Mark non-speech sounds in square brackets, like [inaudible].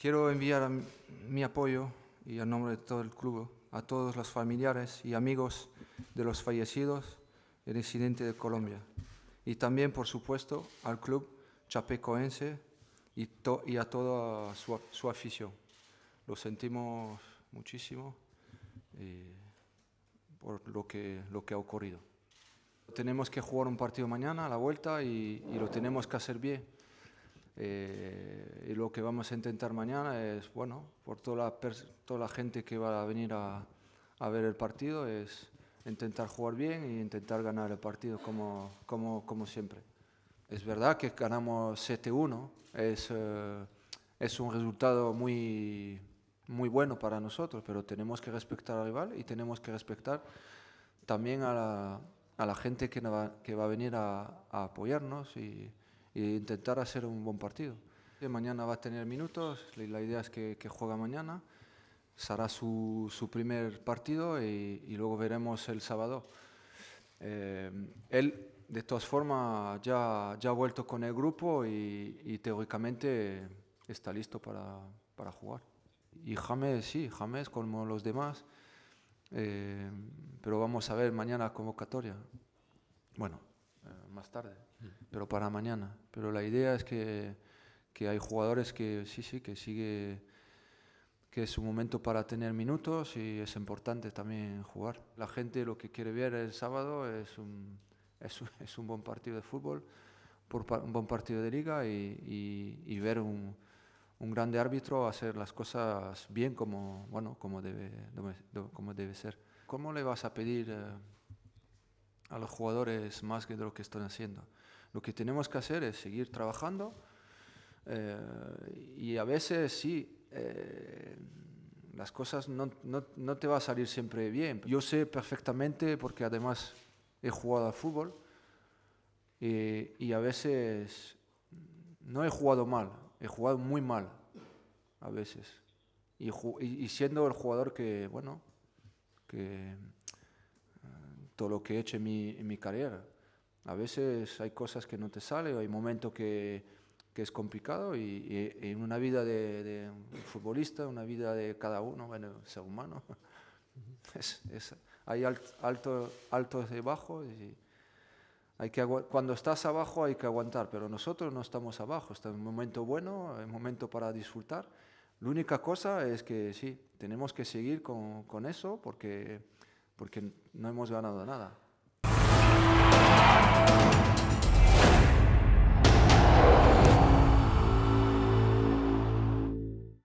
Quiero enviar mi apoyo y en nombre de todo el club a todos los familiares y amigos de los fallecidos en el incidente de Colombia y también, por supuesto, al club chapecoense y, y a toda su, afición. Lo sentimos muchísimo eh, por lo que, ha ocurrido. Tenemos que jugar un partido mañana a la vuelta y lo tenemos que hacer bien. Eh, y lo que vamos a intentar mañana es, bueno, por toda la, toda la gente que va a venir a, ver el partido, es intentar jugar bien e intentar ganar el partido como, como, como siempre. Es verdad que ganamos 7-1, es, eh, es un resultado muy, muy bueno para nosotros, pero tenemos que respetar al rival y tenemos que respetar también a la, a la gente que, va, que va a venir a, a apoyarnos y, e intentar hacer un buen partido. Mañana va a tener minutos, la idea es que, juega mañana, será su, primer partido y, luego veremos el sábado. Eh, él, de todas formas, ya, ya ha vuelto con el grupo y, teóricamente está listo para, jugar. Y James, sí, James como los demás, eh, pero vamos a ver mañana convocatoria. Bueno, eh, más tarde, mm. pero para mañana. Pero la idea es que, que hay jugadores que sí, sí, que sigue que es un momento para tener minutos y es importante también jugar. La gente lo que quiere ver el sábado es un, es, es un buen partido de fútbol, por, un buen partido de liga y, y, y ver un, un, grande árbitro hacer las cosas bien como, bueno, como, debe, como debe ser. ¿Cómo le vas a pedir eh, a los jugadores más que de lo que están haciendo. Lo que tenemos que hacer es seguir trabajando eh, y a veces sí, eh, las cosas no, no, no, te va a salir siempre bien. Yo sé perfectamente porque además he jugado al fútbol y, y a veces no he jugado mal, he jugado muy mal a veces. Y, y siendo el jugador que, bueno, que todo lo que he hecho en mi, mi carrera. A veces hay cosas que no te salen, hay momentos que, que es complicado y, en una vida de, futbolista, una vida de cada uno, bueno, ser humano, [laughs] es, hay altos alto, altos y bajos. Y hay que, cuando estás abajo hay que aguantar, pero nosotros no estamos abajo, está en un momento bueno, un momento para disfrutar. La única cosa es que sí, tenemos que seguir con, con eso porque porque no hemos ganado nada.